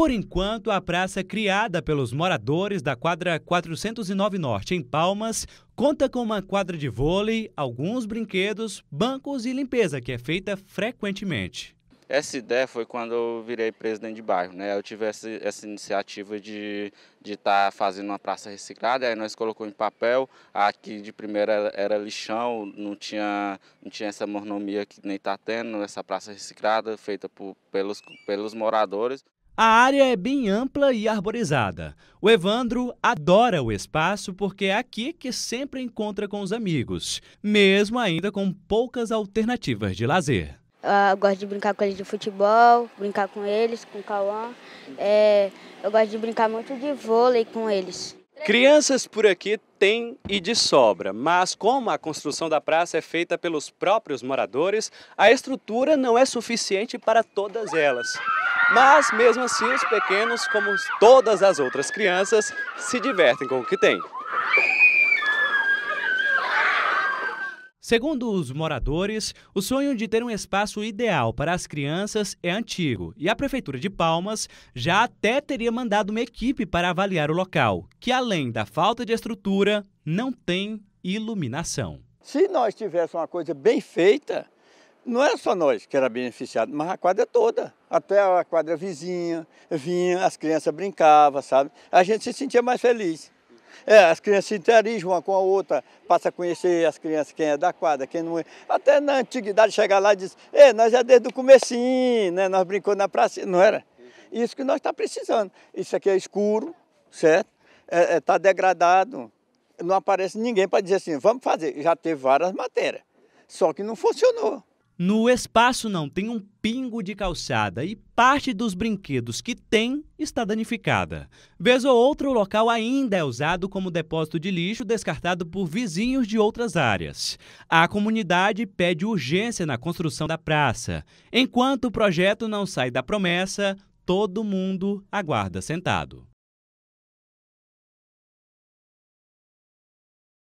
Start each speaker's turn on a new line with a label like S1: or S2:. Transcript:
S1: Por enquanto, a praça é criada pelos moradores da quadra 409 Norte, em Palmas, conta com uma quadra de vôlei, alguns brinquedos, bancos e limpeza que é feita frequentemente.
S2: Essa ideia foi quando eu virei presidente de bairro, né? Eu tive essa, essa iniciativa de estar tá fazendo uma praça reciclada, aí nós colocou em papel, aqui de primeira era, lixão, não tinha, não tinha essa mornomia que nem está tendo, essa praça reciclada feita por, pelos, pelos moradores.
S1: A área é bem ampla e arborizada. O Evandro adora o espaço porque é aqui que sempre encontra com os amigos, mesmo ainda com poucas alternativas de lazer.
S2: Ah, eu gosto de brincar com eles de futebol, brincar com eles, com o Cauã. É, eu gosto de brincar muito de vôlei com eles.
S1: Crianças por aqui tem e de sobra, mas como a construção da praça é feita pelos próprios moradores, a estrutura não é suficiente para todas elas. Mas mesmo assim, os pequenos, como todas as outras crianças, se divertem com o que têm. Segundo os moradores, o sonho de ter um espaço ideal para as crianças é antigo e a Prefeitura de Palmas já até teria mandado uma equipe para avaliar o local, que além da falta de estrutura, não tem iluminação.
S3: Se nós tivéssemos uma coisa bem feita, não era só nós que era beneficiado, mas a quadra toda. Até a quadra vizinha vinha, as crianças brincavam, sabe? A gente se sentia mais feliz. É, as crianças se interagem uma com a outra, passa a conhecer as crianças, quem é da quadra, quem não é. Até na antiguidade chegar lá e diz, é, nós é desde o comecinho, né? Nós brincamos na praça, não era? Isso que nós está precisando. Isso aqui é escuro, certo? Está é, é, tá degradado, não aparece ninguém para dizer assim, vamos fazer. Já teve várias matérias, só que não funcionou.
S1: No espaço não tem um pingo de calçada e parte dos brinquedos que tem está danificada. Vez ou outro, o local ainda é usado como depósito de lixo descartado por vizinhos de outras áreas. A comunidade pede urgência na construção da praça. Enquanto o projeto não sai da promessa, todo mundo aguarda sentado.